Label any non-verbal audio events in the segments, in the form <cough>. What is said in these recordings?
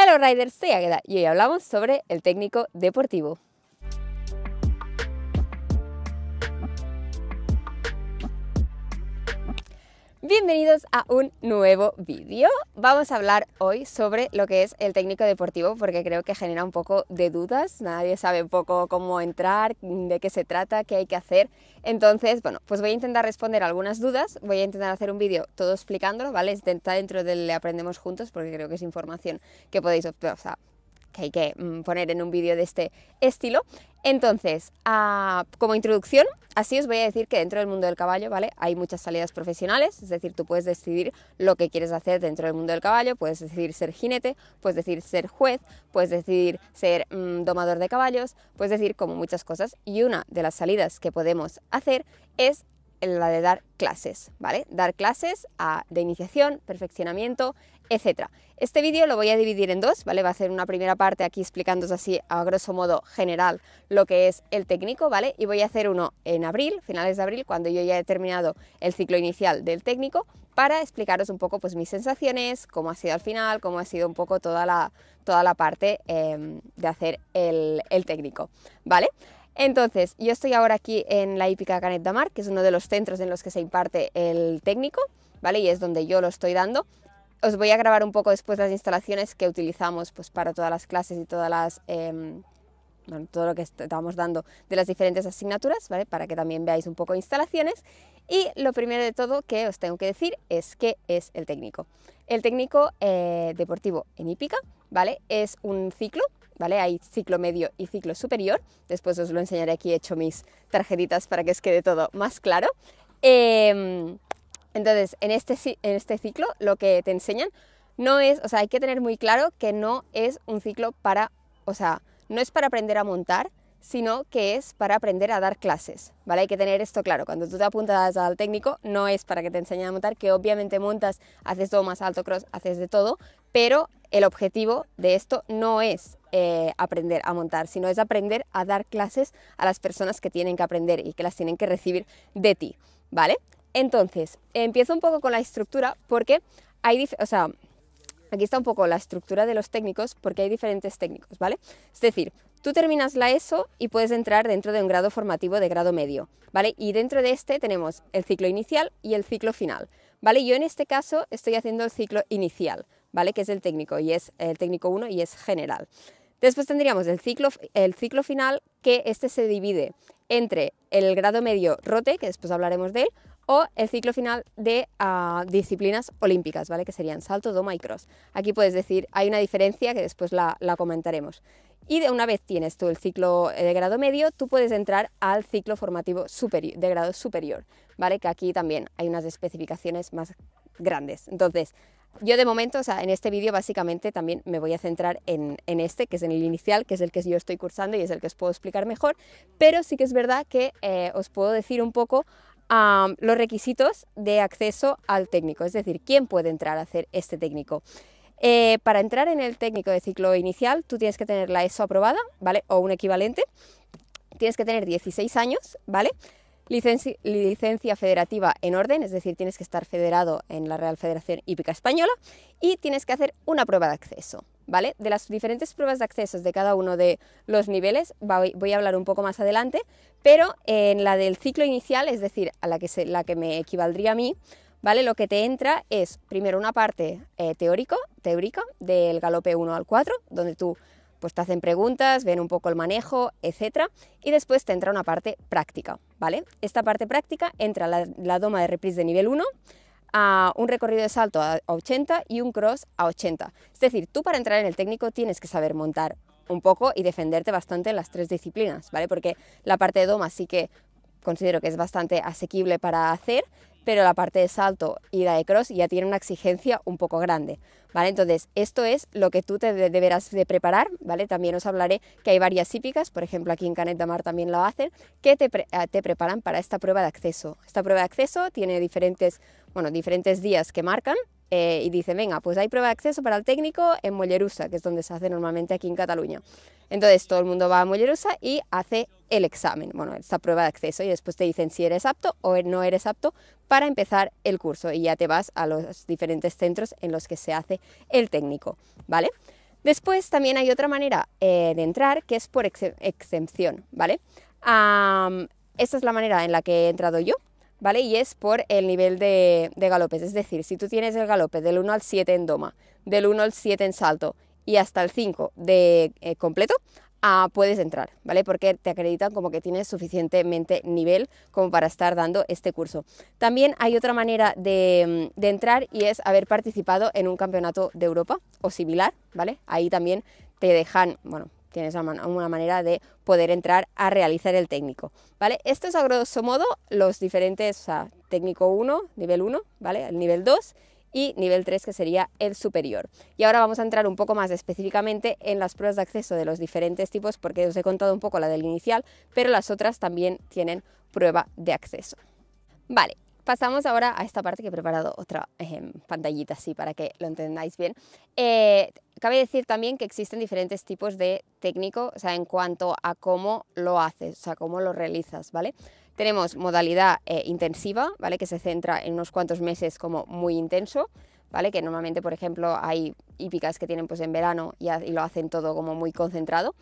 Hello Riders, soy Agueda y hoy hablamos sobre el técnico deportivo. Bienvenidos a un nuevo vídeo. Vamos a hablar hoy sobre lo que es el técnico deportivo porque creo que genera un poco de dudas. Nadie sabe un poco cómo entrar, de qué se trata, qué hay que hacer. Entonces, bueno, pues voy a intentar responder algunas dudas. Voy a intentar hacer un vídeo todo explicándolo, ¿vale? Está dentro del Aprendemos Juntos porque creo que es información que podéis obtener que hay que mm, poner en un vídeo de este estilo. Entonces, ah, como introducción, así os voy a decir que dentro del mundo del caballo, ¿vale? Hay muchas salidas profesionales, es decir, tú puedes decidir lo que quieres hacer dentro del mundo del caballo, puedes decidir ser jinete, puedes decidir ser juez, puedes decidir ser mm, domador de caballos, puedes decir como muchas cosas. Y una de las salidas que podemos hacer es la de dar clases, ¿vale? Dar clases de iniciación, perfeccionamiento, etc. Este vídeo lo voy a dividir en dos, ¿vale? Va a hacer una primera parte aquí explicándos así a grosso modo general lo que es el técnico, ¿vale? Y voy a hacer uno en abril, finales de abril, cuando yo ya he terminado el ciclo inicial del técnico, para explicaros un poco pues mis sensaciones, cómo ha sido al final, cómo ha sido un poco toda la, toda la parte em, de hacer el, el técnico, ¿vale? Entonces, yo estoy ahora aquí en la hípica Canet Damar, que es uno de los centros en los que se imparte el técnico, ¿vale? Y es donde yo lo estoy dando. Os voy a grabar un poco después las instalaciones que utilizamos pues, para todas las clases y todas las... Em, todo lo que estamos dando de las diferentes asignaturas, ¿vale? Para que también veáis un poco instalaciones. Y lo primero de todo que os tengo que decir es qué es el técnico. El técnico eh, deportivo en hípica, ¿vale? Es un ciclo hay ciclo medio y ciclo superior. Después os lo enseñaré aquí, he hecho mis tarjetitas para que os quede todo más claro. Em, entonces, en este, en este ciclo lo que te enseñan no es, o sea, hay que tener muy claro que no es un ciclo para, o sea, no es para aprender a montar, sino que es para aprender a dar clases, ¿vale? Hay que tener esto claro. Cuando tú te apuntas al técnico, no es para que te enseñen a montar, que obviamente montas, haces todo más alto cross, haces de todo, pero el objetivo de esto no es eh, aprender a montar, sino es aprender a dar clases a las personas que tienen que aprender y que las tienen que recibir de ti, ¿vale? Entonces, empiezo un poco con la estructura porque hay, o sea, aquí está un poco la estructura de los técnicos porque hay diferentes técnicos, ¿vale? Es decir, tú terminas la ESO y puedes entrar dentro de un grado formativo de grado medio, ¿vale? Y dentro de este tenemos el ciclo inicial y el ciclo final, ¿vale? Yo en este caso estoy haciendo el ciclo inicial, ¿vale? Que es el técnico y es el técnico 1 y es general. Después tendríamos el ciclo, el ciclo final, que este se divide entre el grado medio rote, que después hablaremos de él, o el ciclo final de ah, disciplinas olímpicas, ¿vale? que serían salto, doma y cross. Aquí puedes decir, hay una diferencia que después la, comentaremos. Y de una vez tienes tú el ciclo eh, de grado medio, tú puedes entrar al ciclo formativo superior, de grado superior, ¿vale? que aquí también hay unas especificaciones más grandes. Entonces, yo de momento, o sea, en este vídeo básicamente también me voy a centrar en, en, este, que es en el inicial, que es el que yo estoy cursando y es el que os puedo explicar mejor, pero sí que es verdad que eh, os puedo decir un poco los requisitos de acceso al técnico, es decir, quién puede entrar a hacer este técnico. Eh, para entrar en el técnico de ciclo inicial, tú tienes que tener la ESO aprobada, ¿vale? O un equivalente. Tienes que tener 16 años, ¿vale? Licencia, federativa en orden, es decir, tienes que estar federado en la Real Federación Hípica Española y tienes que hacer una prueba de acceso. ¿Vale? De las diferentes pruebas de acceso de cada uno de los niveles voy a hablar un poco más adelante, pero en la del ciclo inicial, es decir, a la que, la que me equivaldría a mí, ¿vale? Lo que te entra es primero una parte eh, teórico, teórica del galope 1 al 4, donde tú pues te hacen preguntas, ven un poco el manejo, etcétera, Y después te entra una parte práctica, esta parte práctica entra la, doma de reprise de nivel 1, a un recorrido de salto a 80 y un cross a 80. Es decir, tú para entrar en el técnico tienes que saber montar un poco y defenderte bastante en las tres disciplinas, ¿vale? Porque la parte de doma sí que considero que es bastante asequible para hacer, pero la parte de salto y la de cross ya tiene una exigencia un poco grande, ¿vale? Entonces, esto es lo que tú te deberás de preparar, ¿vale? También os hablaré que hay varias hípicas, por ejemplo, aquí en Canet de Mar también lo hacen, que te, eh, preparan para esta prueba de acceso. Esta prueba de acceso tiene diferentes, bueno, diferentes días que marcan, eh, y dice, venga, pues hay prueba de acceso para el técnico en Mollerusa, que es donde se hace normalmente aquí en Cataluña. Entonces todo el mundo va a Mollerusa y hace el examen, bueno, esta prueba de acceso y después te dicen si eres apto o e-, no eres apto para empezar el curso y ya te vas a los diferentes centros en los que se hace el técnico, ¿vale? Después también hay otra manera eh, de entrar que es por exención, ¿vale? esta es la manera en la que he entrado yo. ¿vale? Y es por el nivel de, galopes, es decir, si tú tienes el galope del 1 al 7 en doma, del 1 al 7 en salto y hasta el 5 de eh, completo, ah, puedes entrar, ¿vale? Porque te acreditan como que tienes suficientemente nivel como para estar dando este curso. También hay otra manera de, mm, de entrar y es haber participado en un campeonato de Europa o similar, ¿vale? Ahí también te dejan, bueno, tienes una manera de poder entrar a realizar el técnico, ¿vale? Esto es a grosso modo los diferentes, o técnico 1, nivel 1, ¿vale? El nivel 2 y nivel 3 que sería el superior. Y ahora vamos a entrar un poco más específicamente en las pruebas de acceso de los diferentes tipos porque os he contado un poco la del inicial, pero las otras también tienen prueba de acceso. Vale, pasamos ahora a esta parte que he preparado otra em, pantallita así para que lo entendáis bien. Eh, cabe decir también que existen diferentes tipos de técnico, o sea, en cuanto a cómo lo haces, o sea, cómo lo realizas, ¿vale? Tenemos modalidad eh, intensiva, ¿vale? Que se centra en unos cuantos meses como muy intenso, ¿vale? Que normalmente, por ejemplo, hay hípicas que tienen pues en verano y, y lo hacen todo como muy concentrado.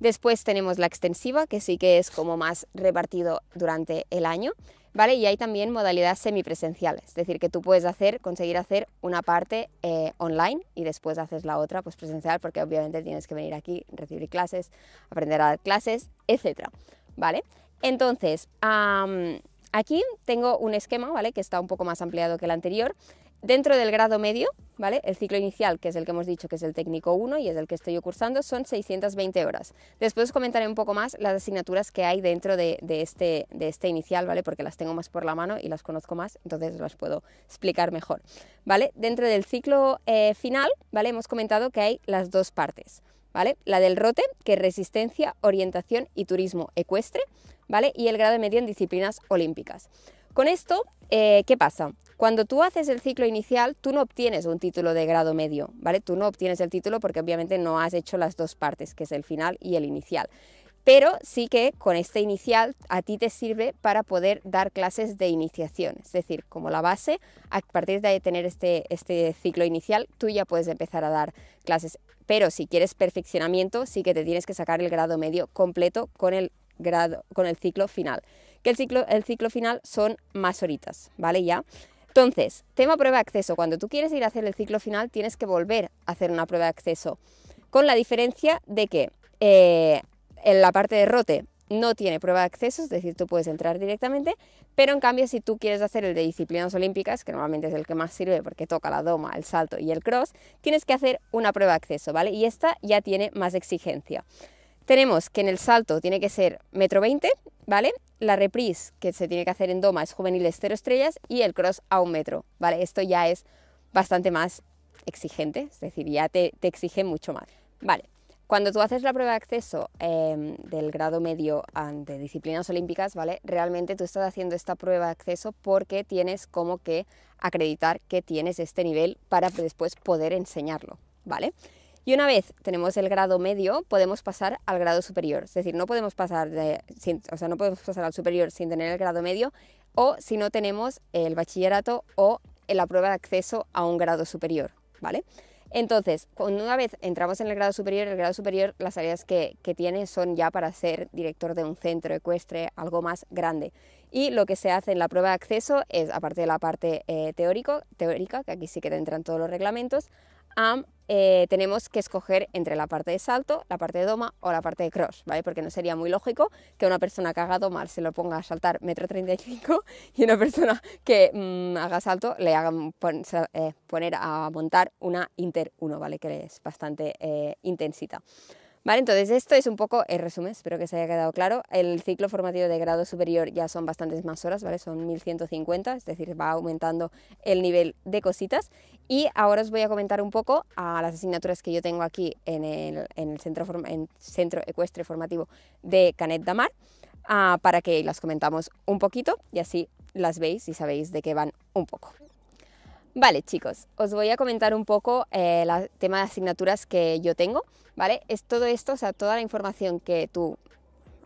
Después tenemos la extensiva, que sí que es como más repartido durante el año, ¿vale? Y hay también modalidades semipresenciales, es decir, que tú puedes hacer, conseguir hacer una parte eh, online y después haces la otra pues presencial, porque obviamente tienes que venir aquí, recibir clases, aprender a dar clases, etc. ¿vale? Entonces, aquí tengo un esquema, ¿vale? Que está un poco más ampliado que el anterior, Dentro del grado medio, ¿vale? El ciclo inicial, que es el que hemos dicho que es el técnico 1 y es el que estoy cursando, son 620 horas. Después os comentaré un poco más las asignaturas que hay dentro de, este, de este inicial, ¿vale? Porque las tengo más por la mano y las conozco más, entonces las puedo explicar mejor, ¿vale? Dentro del ciclo eh, final, ¿vale? Hemos comentado que hay las dos partes, ¿vale? La del rote, que es resistencia, orientación y turismo ecuestre, ¿vale? Y el grado medio en disciplinas olímpicas. Con esto, eh, ¿qué pasa? Cuando tú haces el ciclo inicial, tú no obtienes un título de grado medio, ¿vale? Tú no obtienes el título porque obviamente no has hecho las dos partes, que es el final y el inicial. Pero sí que con este inicial a ti te sirve para poder dar clases de iniciación. Es decir, como la base, a partir de tener este, este ciclo inicial, tú ya puedes empezar a dar clases. Pero si quieres perfeccionamiento, sí que te tienes que sacar el grado medio completo con el, grado, con el ciclo final que el ciclo, el ciclo final son más horitas, ¿vale? Ya. Entonces, tema prueba de acceso. Cuando tú quieres ir a hacer el ciclo final, tienes que volver a hacer una prueba de acceso. Con la diferencia de que eh, en la parte de rote no tiene prueba de acceso, es decir, tú puedes entrar directamente, pero en cambio si tú quieres hacer el de disciplinas olímpicas, que normalmente es el que más sirve porque toca la doma, el salto y el cross, tienes que hacer una prueba de acceso, ¿vale? Y esta ya tiene más exigencia. Tenemos que en el salto tiene que ser metro 20 ¿vale? La reprise que se tiene que hacer en doma es juveniles 0 estrellas y el cross a un metro, ¿vale? Esto ya es bastante más exigente, es decir, ya te, te exigen mucho más, ¿vale? Cuando tú haces la prueba de acceso em, del grado medio ante disciplinas olímpicas, ¿vale? Realmente tú estás haciendo esta prueba de acceso porque tienes como que acreditar que tienes este nivel para después poder enseñarlo, ¿vale? Y una vez tenemos el grado medio, podemos pasar al grado superior. Es decir, no podemos pasar, o sea, no pasar al superior sin tener el grado medio o si no tenemos el bachillerato o la prueba de acceso a un grado superior, ¿vale? Entonces, una vez entramos en el grado superior, el grado superior, las áreas que, tiene son ya para ser director de un centro ecuestre, algo más grande. Y lo que se hace en la prueba de acceso es, aparte de la parte eh, teórico, teórica, que aquí sí que entran todos los reglamentos, eh, tenemos que escoger entre la parte de salto, la parte de doma o la parte de cross, ¿vale? Porque no sería muy lógico que una persona que haga doma se lo ponga a saltar metro 35 <laughs> y una persona que mm, haga salto le haga eh, poner a montar una Inter 1, ¿vale? Que es bastante eh, intensita. Vale, entonces esto es un poco el resumen, espero que se haya quedado claro. El ciclo formativo de grado superior ya son bastantes más horas, ¿vale? Son 1150, es decir, va aumentando el nivel de cositas. Y ahora os voy a comentar un poco a las asignaturas que yo tengo aquí en el, centro, centro, Ecuestre Formativo de Canet Damar, ah, para que las comentamos un poquito y así las veis y sabéis de qué van un poco. Vale, chicos, os voy a comentar un poco el eh, tema de asignaturas que yo tengo, ¿vale? Es todo esto, o sea, toda la información que tú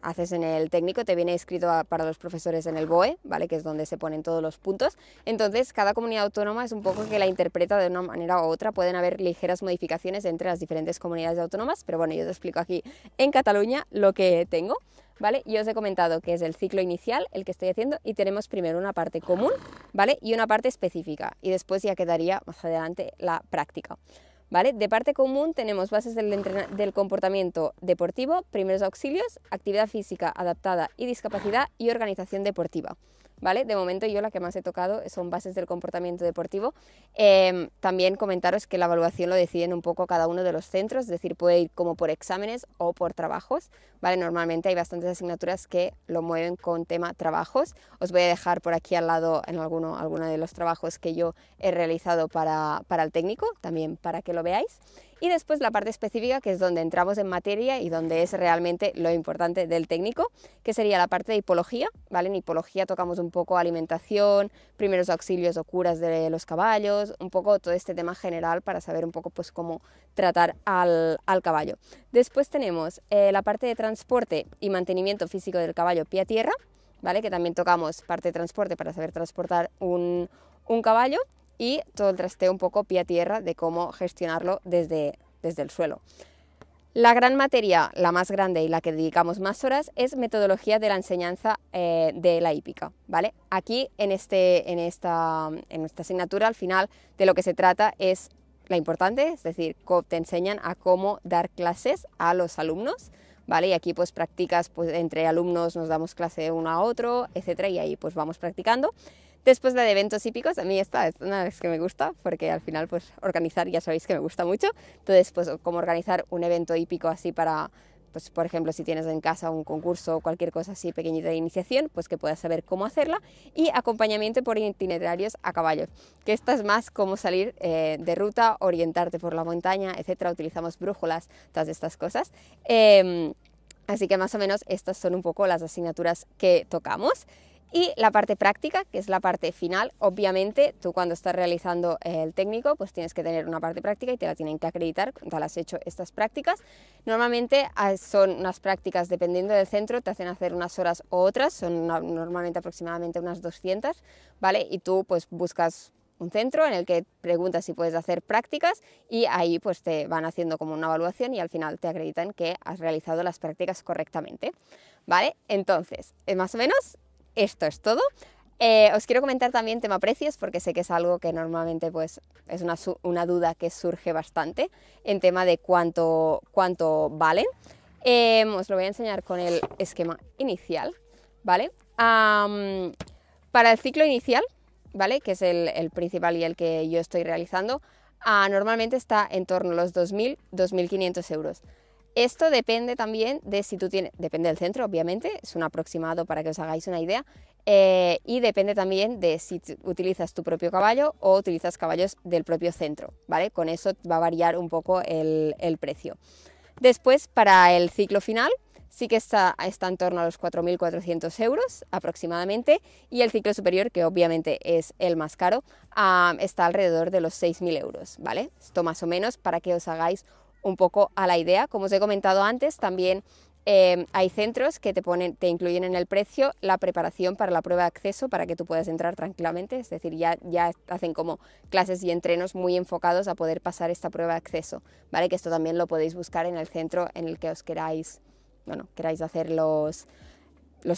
haces en el técnico, te viene escrito para los profesores en el BOE, ¿vale? que es donde se ponen todos los puntos. Entonces, cada comunidad autónoma es un poco que la interpreta de una manera u otra. Pueden haber ligeras modificaciones entre las diferentes comunidades autónomas, pero bueno, yo te explico aquí en Cataluña lo que tengo. ¿vale? Yo os he comentado que es el ciclo inicial, el que estoy haciendo, y tenemos primero una parte común, ¿vale? Y una parte específica, y después ya quedaría más adelante la práctica. De parte común tenemos bases del comportamiento deportivo, primeros auxilios, actividad física adaptada y discapacidad y organización deportiva. De momento yo la que más he tocado son bases del comportamiento deportivo. Em, también comentaros que la evaluación lo deciden un poco cada uno de los centros, es decir, puede ir como por exámenes o por trabajos, Normalmente hay bastantes asignaturas que lo mueven con tema trabajos. Os voy a dejar por aquí al lado en alguno, alguno de los trabajos que yo he realizado para, para el técnico, también para que lo veáis. Y después la parte específica, que es donde entramos en materia y donde es realmente lo importante del técnico, que sería la parte de hipología, ¿vale? En hipología tocamos un poco alimentación, primeros auxilios o curas de los caballos, un poco todo este tema general para saber un poco pues cómo tratar al, caballo. Después tenemos eh, la parte de transporte y mantenimiento físico del caballo pie a tierra, ¿vale? Que también tocamos parte de transporte para saber transportar un, un caballo y todo el trasteo un poco pie a tierra de cómo gestionarlo desde, desde el suelo. La gran materia, la más grande y la que dedicamos más horas, es metodología de la enseñanza eh, de la hípica. ¿vale? Aquí, en, este, en, esta, en esta asignatura, al final de lo que se trata es la importante, es decir, te enseñan a cómo dar clases a los alumnos. ¿Vale? Y aquí pues practicas pues, entre alumnos, nos damos clase uno a otro, etc. y ahí pues vamos practicando. Después la de eventos hípicos, a mí esta es una de que me gusta, porque al final pues organizar ya sabéis que me gusta mucho. Entonces, pues como organizar un evento hípico así para, pues por ejemplo, si tienes en casa un concurso o cualquier cosa así pequeñita de iniciación, pues que puedas saber cómo hacerla. Y acompañamiento por itinerarios a caballo, que esta es más cómo salir eh, de ruta, orientarte por la montaña, etcétera. Utilizamos brújulas, todas estas cosas. Em, así que más o menos estas son un poco las asignaturas que tocamos. Y la parte práctica, que es la parte final, obviamente tú cuando estás realizando eh, el técnico, pues tienes que tener una parte práctica y te la tienen que acreditar cuando has hecho estas prácticas. Normalmente ah, son unas prácticas, dependiendo del centro, te hacen hacer unas horas u otras, son normalmente aproximadamente unas 200, ¿vale? Y tú pues buscas un centro en el que preguntas si puedes hacer prácticas y ahí pues te van haciendo como una evaluación y al final te acreditan que has realizado las prácticas correctamente. ¿Vale? Entonces, eh, más o menos esto es todo. Eh, os quiero comentar también tema precios porque sé que es algo que normalmente pues, es una, duda que surge bastante en tema de cuánto, cuánto valen. Em, os lo voy a enseñar con el esquema inicial, ¿vale? para el ciclo inicial, ¿vale? Que es el, principal y el que yo estoy realizando, ah, normalmente está en torno a los 2.000, 2.500 euros. Esto depende también de si tú tienes, depende del centro, obviamente, es un aproximado para que os hagáis una idea, eh, y depende también de si utilizas tu propio caballo o utilizas caballos del propio centro, ¿vale? Con eso va a variar un poco el, precio. Después, para el ciclo final, sí que está, está en torno a los 4.400 euros aproximadamente y el ciclo superior, que obviamente es el más caro, está alrededor de los 6.000 euros, ¿vale? Esto más o menos para que os hagáis un poco a la idea. Como os he comentado antes, también eh, hay centros que te, te incluyen en el precio la preparación para la prueba de acceso para que tú puedas entrar tranquilamente, es decir, ya, ya hacen como clases y entrenos muy enfocados a poder pasar esta prueba de acceso, ¿vale? Que esto también lo podéis buscar en el centro en el que os queráis, queráis hacer los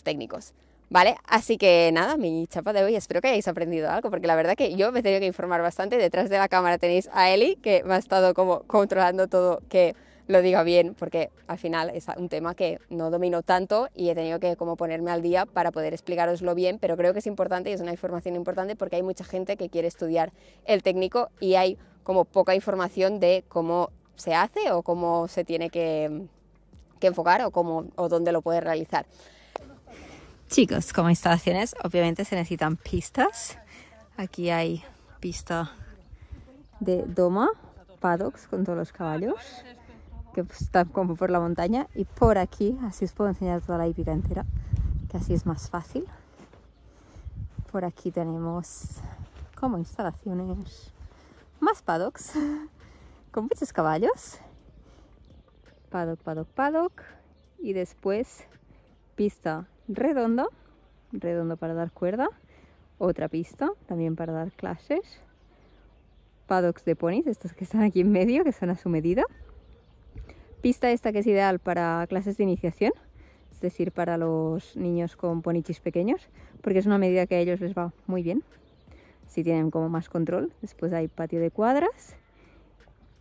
técnicos. ¿Vale? Así que nada, mi chapa de hoy, espero que hayáis aprendido algo, porque la verdad que yo me he tenido que informar bastante. Detrás de la cámara tenéis a Eli, que me ha estado como controlando todo, que lo diga bien, porque al final es un tema que no domino tanto y he tenido que como ponerme al día para poder explicaroslo bien, pero creo que es importante y es una información importante porque hay mucha gente que quiere estudiar el técnico y hay como poca información de cómo se hace o cómo se tiene que, que enfocar o, cómo, o dónde lo puede realizar. Chicos, como instalaciones, obviamente se necesitan pistas. Aquí hay pista de doma, paddocks con todos los caballos que están como por la montaña. Y por aquí, así os puedo enseñar toda la hípica entera, que así es más fácil. Por aquí tenemos como instalaciones más paddocks <laughs> con muchos caballos. Paddock, paddock, paddock. Y después pista redondo, redondo para dar cuerda, otra pista también para dar clases, paddocks de ponis, estos que están aquí en medio, que son a su medida, pista esta que es ideal para clases de iniciación, es decir, para los niños con ponichis pequeños, porque es una medida que a ellos les va muy bien, si tienen como más control. Después hay patio de cuadras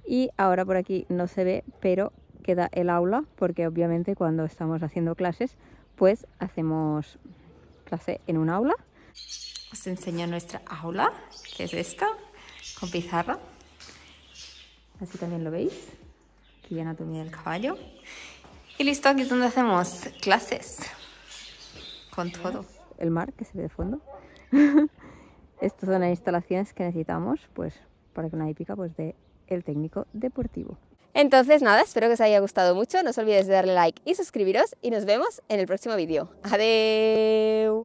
y ahora por aquí no se ve, pero queda el aula, porque obviamente cuando estamos haciendo clases pues hacemos clase en un aula. Os enseño nuestra aula, que es esta, con pizarra. Así también lo veis. Aquí anatomía el caballo. Y listo, aquí es donde hacemos clases. Con todo. El mar que se ve de fondo. <laughs> Estas son las instalaciones que necesitamos pues, para que una épica pues, dé el técnico deportivo. Entonces nada, espero que os haya gustado mucho, no os olvidéis de darle like y suscribiros y nos vemos en el próximo vídeo. Adiós.